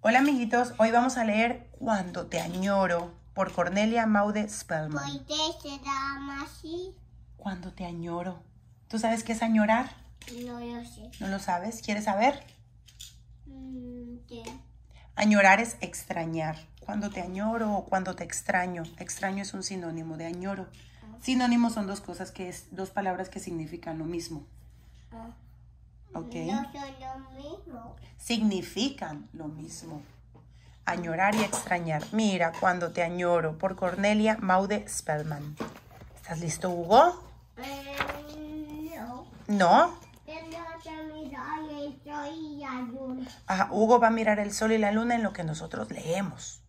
Hola amiguitos, hoy vamos a leer Cuando te añoro por Cornelia Maude Spellman. Pues cuando te añoro. ¿Tú sabes qué es añorar? No lo sé. ¿No lo sabes? ¿Quieres saber? Mm, añorar es extrañar. Cuando te añoro o cuando te extraño. Extraño es un sinónimo de añoro. Ah. Sinónimos son dos cosas que es, dos palabras que significan lo mismo. Ah. No son lo mismo. Significan lo mismo. Añorar y extrañar. Mira, cuando te añoro, por Cornelia Maude Spellman. ¿Estás listo, Hugo? Eh, no. ¿No? Ah, Hugo va a mirar el sol y la luna en lo que nosotros leemos.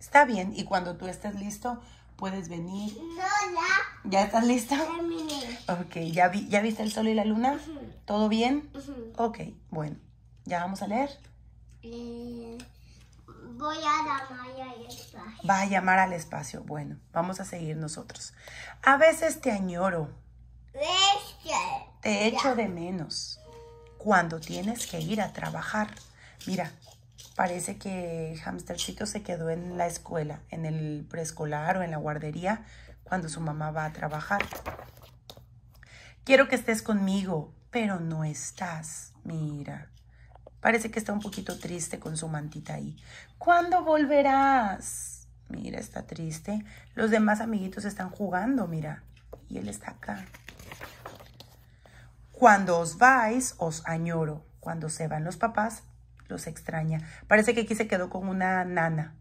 Está bien, y cuando tú estés listo, puedes venir. No, ya. ¿Ya estás listo? Terminé. Ok, ¿ya, vi, ya viste el sol y la luna? ¿Todo bien? Ok, bueno, ¿ya vamos a leer? voy a llamar al espacio. Va a llamar al espacio. Bueno, vamos a seguir nosotros. A veces te añoro. Te echo de menos. Cuando tienes que ir a trabajar. Mira, parece que Hamstercito se quedó en la escuela, en el preescolar o en la guardería, cuando su mamá va a trabajar. Quiero que estés conmigo, pero no estás. Mira, parece que está un poquito triste con su mantita ahí. ¿Cuándo volverás? Mira, está triste. Los demás amiguitos están jugando, mira. Y él está acá. Cuando os vais, os añoro. Cuando se van los papás, los extraña. Parece que aquí se quedó con una nana.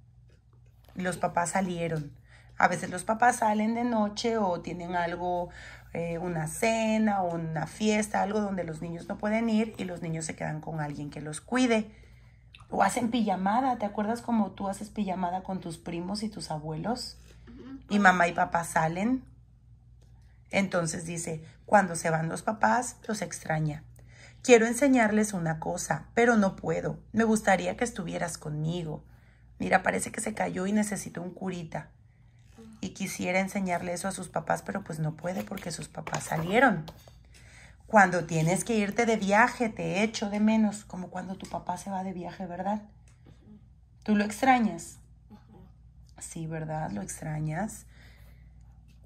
Los papás salieron. A veces los papás salen de noche o tienen algo eh, una cena o una fiesta, algo donde los niños no pueden ir y los niños se quedan con alguien que los cuide. O hacen pijamada, ¿te acuerdas como tú haces pijamada con tus primos y tus abuelos? Y mamá y papá salen. Entonces dice, cuando se van los papás, los extraña. Quiero enseñarles una cosa, pero no puedo. Me gustaría que estuvieras conmigo. Mira, parece que se cayó y necesito un curita y quisiera enseñarle eso a sus papás, pero pues no puede porque sus papás salieron. Cuando tienes que irte de viaje, te echo de menos, como cuando tu papá se va de viaje, ¿verdad? ¿Tú lo extrañas? Sí, ¿verdad? Lo extrañas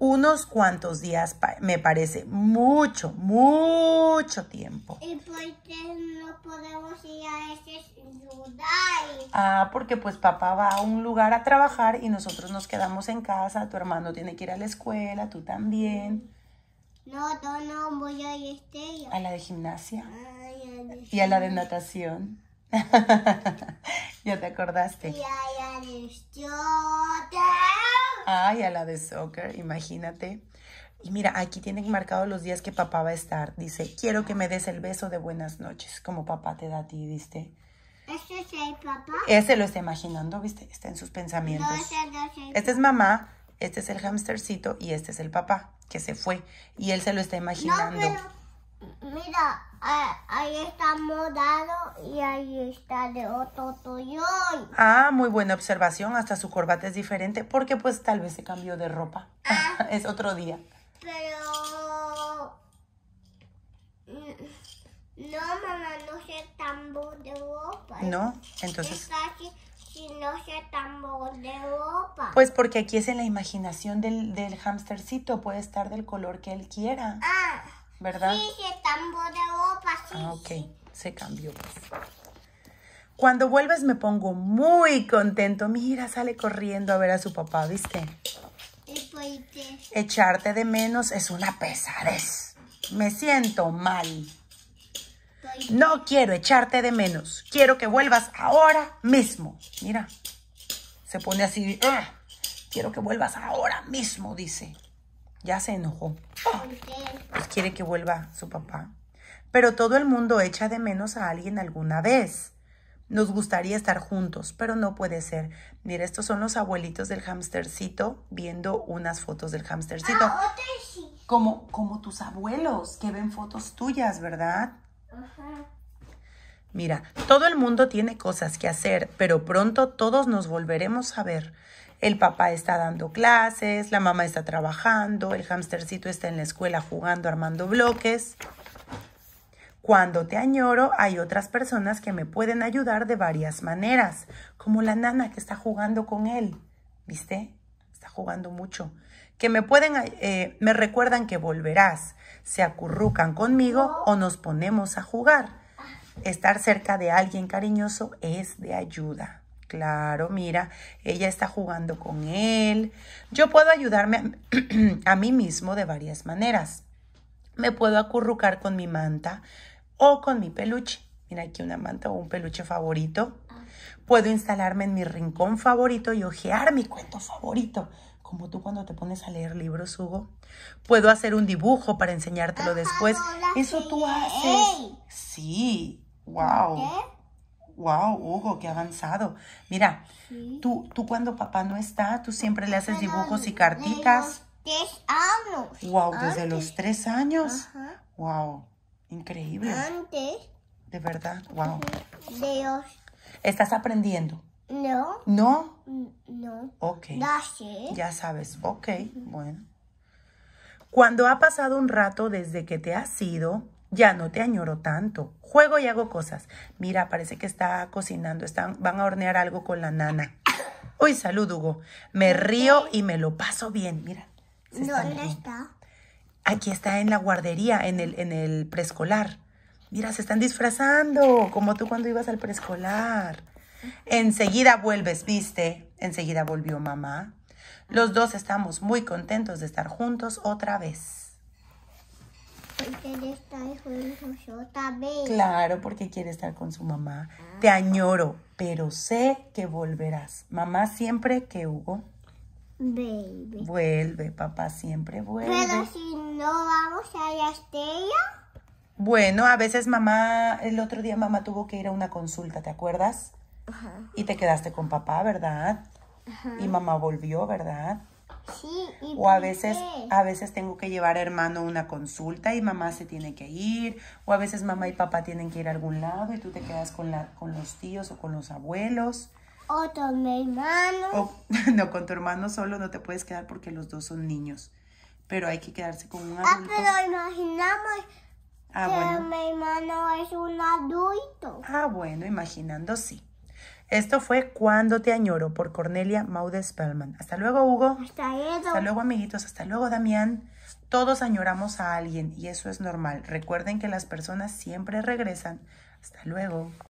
unos cuantos días me parece mucho, mucho tiempo. ¿Y por pues qué no podemos ir a ese lugar? Ah, porque pues papá va a un lugar a trabajar y nosotros nos quedamos en casa, tu hermano tiene que ir a la escuela, tú también. No, yo no voy a ir a este ¿A la de gimnasia? y a la de natación. ya te acordaste. Y a la de Ay, a la de soccer, imagínate. Y mira, aquí tienen marcados los días que papá va a estar. Dice, quiero que me des el beso de buenas noches, como papá te da a ti, ¿viste? ¿Este es el papá? Ese lo está imaginando, ¿viste? Está en sus pensamientos. Este es mamá, este es el hamstercito y este es el papá, que se fue. Y él se lo está imaginando. Mira, ahí está modado y ahí está de otro toyón. Ah, muy buena observación. Hasta su corbata es diferente porque pues tal vez se cambió de ropa. Ah. es otro día. Pero... No, mamá, no tan tambor de ropa. No, entonces... si no se tambor de ropa. Pues porque aquí es en la imaginación del, del hamstercito. Puede estar del color que él quiera. Ah. ¿verdad? Sí, se de sí. Ah, ok, se cambió. Pues. Cuando vuelves me pongo muy contento. Mira, sale corriendo a ver a su papá, ¿viste? Pues, echarte de menos es una pesadez. Me siento mal. Pues, no quiero echarte de menos. Quiero que vuelvas ahora mismo. Mira, se pone así. Ah, quiero que vuelvas ahora mismo, dice. Ya se enojó. Ah, pues quiere que vuelva su papá. Pero todo el mundo echa de menos a alguien alguna vez. Nos gustaría estar juntos, pero no puede ser. Mira, estos son los abuelitos del hamstercito viendo unas fotos del hamstercito. Ah, como, como tus abuelos que ven fotos tuyas, ¿verdad? Mira, todo el mundo tiene cosas que hacer, pero pronto todos nos volveremos a ver el papá está dando clases, la mamá está trabajando, el hamstercito está en la escuela jugando, armando bloques. Cuando te añoro, hay otras personas que me pueden ayudar de varias maneras, como la nana que está jugando con él, ¿viste? Está jugando mucho. Que me pueden, eh, me recuerdan que volverás, se acurrucan conmigo o nos ponemos a jugar. Estar cerca de alguien cariñoso es de ayuda. Claro, mira, ella está jugando con él. Yo puedo ayudarme a, mí mismo de varias maneras. Me puedo acurrucar con mi manta o con mi peluche. Mira aquí una manta o un peluche favorito. Puedo instalarme en mi rincón favorito y ojear mi cuento favorito, como tú cuando te pones a leer libros, Hugo. Puedo hacer un dibujo para enseñártelo después. Eso tú haces. Sí, wow wow, Hugo, qué avanzado. Mira, tú, tú cuando papá no está, tú siempre le haces dibujos y cartitas. Desde los tres años. Wow, desde los tres años. Wow, increíble. Antes. De verdad, wow. Dios. ¿Estás aprendiendo? No. ¿No? Mm, no. Ok. Ya sabes, ok, bueno. Cuando ha pasado un rato desde que te has ido, ya no te añoro tanto. Juego y hago cosas. Mira, parece que está cocinando, están, van a hornear algo con la nana. Uy, salud, Hugo. Me río y me lo paso bien. Mira. ¿Dónde está? Aquí está en la guardería, en el, en el preescolar. Mira, se están disfrazando, como tú cuando ibas al preescolar. Enseguida vuelves, viste. Enseguida volvió mamá. Los dos estamos muy contentos de estar juntos otra vez. Pues claro, porque quiere estar con su mamá. Ah. Te añoro, pero sé que volverás. Mamá siempre que Hugo. Baby. Vuelve, papá siempre vuelve. Pero si no vamos a la estrella. Bueno, a veces mamá, el otro día mamá tuvo que ir a una consulta, ¿te acuerdas? Ajá. Y te quedaste con papá, ¿verdad? Ajá. Y mamá volvió, ¿verdad? o a veces, a veces tengo que llevar a hermano una consulta y mamá se tiene que ir, o a veces mamá y papá tienen que ir a algún lado y tú te quedas con, la, con los tíos o con los abuelos. O con mi hermano. no, con tu hermano solo no te puedes quedar porque los dos son niños. Pero hay que quedarse con un ah, adulto. Ah, pero imaginamos ah, que mi hermano es un adulto. Ah, bueno, imaginando sí. Esto fue Cuando te añoro por Cornelia Maude Spellman. Hasta luego, Hugo. Hasta luego. Hasta luego, amiguitos. Hasta luego, Damián. Todos añoramos a alguien y eso es normal. Recuerden que las personas siempre regresan. Hasta luego.